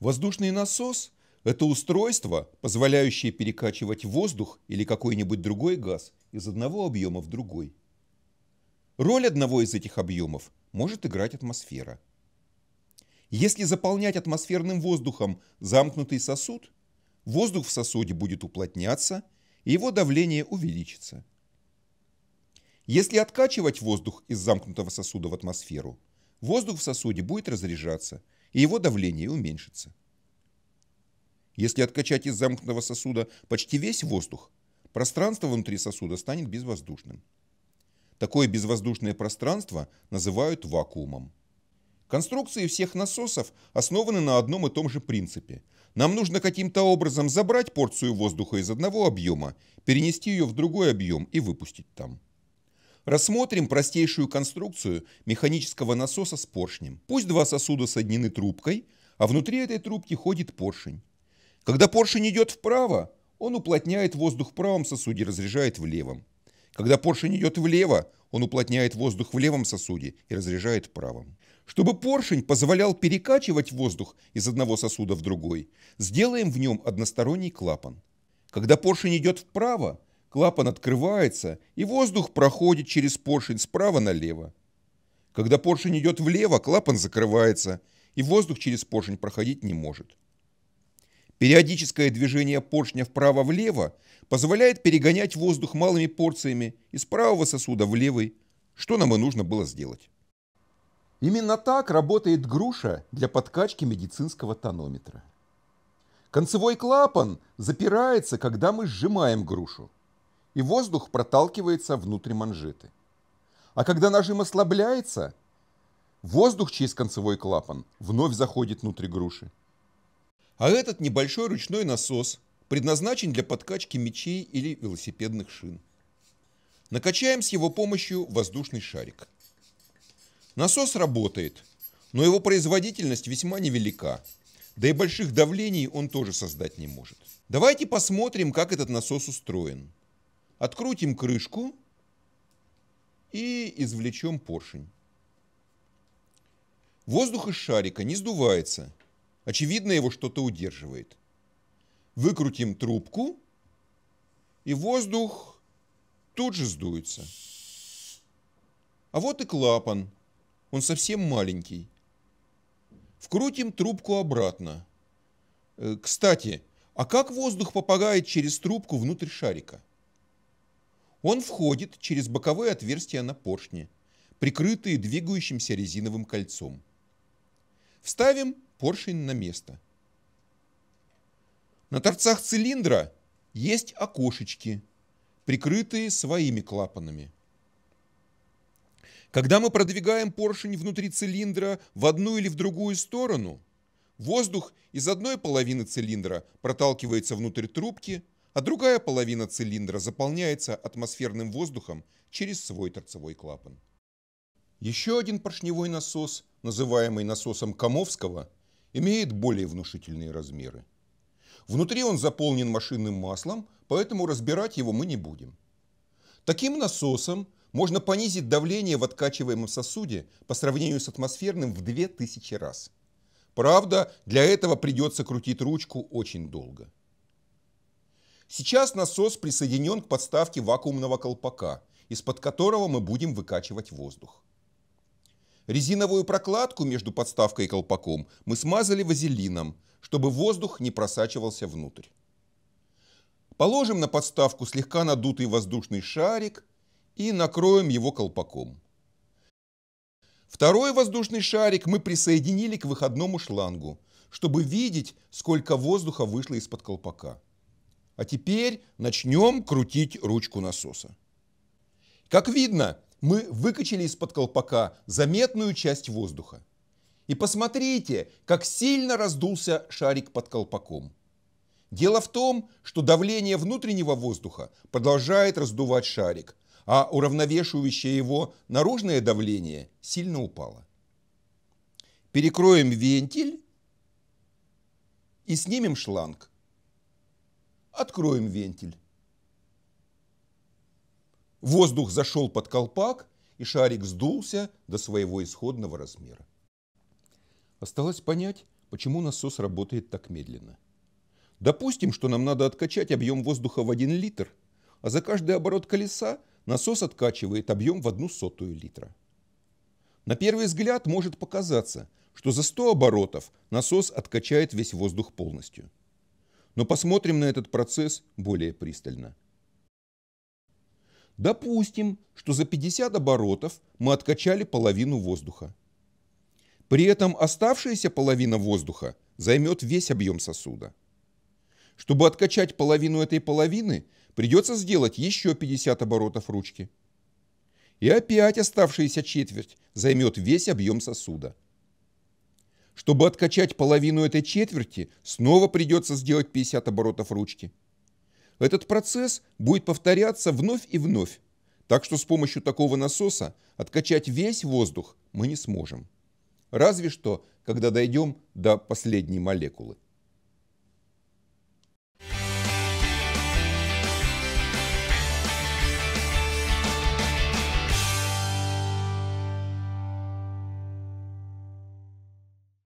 Воздушный насос – это устройство, позволяющее перекачивать воздух или какой-нибудь другой газ из одного объема в другой. Роль одного из этих объемов может играть атмосфера. Если заполнять атмосферным воздухом замкнутый сосуд, воздух в сосуде будет уплотняться, и его давление увеличится. Если откачивать воздух из замкнутого сосуда в атмосферу, воздух в сосуде будет разряжаться – и его давление уменьшится. Если откачать из замкнутого сосуда почти весь воздух, пространство внутри сосуда станет безвоздушным. Такое безвоздушное пространство называют вакуумом. Конструкции всех насосов основаны на одном и том же принципе. Нам нужно каким-то образом забрать порцию воздуха из одного объема, перенести ее в другой объем и выпустить там. Рассмотрим простейшую конструкцию механического насоса с поршнем. Пусть два сосуда соединены трубкой, а внутри этой трубки ходит поршень. Когда поршень идет вправо, он уплотняет воздух в правом сосуде, разряжает в левом. Когда поршень идет влево, он уплотняет воздух в левом сосуде и разряжает в правом. Чтобы поршень позволял перекачивать воздух из одного сосуда в другой, сделаем в нем односторонний клапан. Когда поршень идет вправо, клапан открывается, и воздух проходит через поршень справа налево. Когда поршень идет влево, клапан закрывается, и воздух через поршень проходить не может. Периодическое движение поршня вправо-влево позволяет перегонять воздух малыми порциями из правого сосуда в левый, что нам и нужно было сделать. Именно так работает груша для подкачки медицинского тонометра. Концевой клапан запирается, когда мы сжимаем грушу и воздух проталкивается внутрь манжеты. А когда нажим ослабляется, воздух через концевой клапан вновь заходит внутрь груши. А этот небольшой ручной насос предназначен для подкачки мечей или велосипедных шин. Накачаем с его помощью воздушный шарик. Насос работает, но его производительность весьма невелика, да и больших давлений он тоже создать не может. Давайте посмотрим, как этот насос устроен. Открутим крышку и извлечем поршень. Воздух из шарика не сдувается. Очевидно, его что-то удерживает. Выкрутим трубку, и воздух тут же сдуется. А вот и клапан. Он совсем маленький. Вкрутим трубку обратно. Э, кстати, а как воздух попадает через трубку внутрь шарика? Он входит через боковые отверстия на поршне, прикрытые двигающимся резиновым кольцом. Вставим поршень на место. На торцах цилиндра есть окошечки, прикрытые своими клапанами. Когда мы продвигаем поршень внутри цилиндра в одну или в другую сторону, воздух из одной половины цилиндра проталкивается внутрь трубки – а другая половина цилиндра заполняется атмосферным воздухом через свой торцевой клапан. Еще один поршневой насос, называемый насосом Камовского, имеет более внушительные размеры. Внутри он заполнен машинным маслом, поэтому разбирать его мы не будем. Таким насосом можно понизить давление в откачиваемом сосуде по сравнению с атмосферным в 2000 раз. Правда, для этого придется крутить ручку очень долго. Сейчас насос присоединен к подставке вакуумного колпака, из-под которого мы будем выкачивать воздух. Резиновую прокладку между подставкой и колпаком мы смазали вазелином, чтобы воздух не просачивался внутрь. Положим на подставку слегка надутый воздушный шарик и накроем его колпаком. Второй воздушный шарик мы присоединили к выходному шлангу, чтобы видеть, сколько воздуха вышло из-под колпака. А теперь начнем крутить ручку насоса. Как видно, мы выкачали из-под колпака заметную часть воздуха. И посмотрите, как сильно раздулся шарик под колпаком. Дело в том, что давление внутреннего воздуха продолжает раздувать шарик, а уравновешивающее его наружное давление сильно упало. Перекроем вентиль и снимем шланг. Откроем вентиль. Воздух зашел под колпак, и шарик сдулся до своего исходного размера. Осталось понять, почему насос работает так медленно. Допустим, что нам надо откачать объем воздуха в 1 литр, а за каждый оборот колеса насос откачивает объем в одну сотую литра. На первый взгляд может показаться, что за 100 оборотов насос откачает весь воздух полностью – но посмотрим на этот процесс более пристально. Допустим, что за 50 оборотов мы откачали половину воздуха. При этом оставшаяся половина воздуха займет весь объем сосуда. Чтобы откачать половину этой половины, придется сделать еще 50 оборотов ручки. И опять оставшаяся четверть займет весь объем сосуда – чтобы откачать половину этой четверти, снова придется сделать 50 оборотов ручки. Этот процесс будет повторяться вновь и вновь, так что с помощью такого насоса откачать весь воздух мы не сможем. Разве что, когда дойдем до последней молекулы.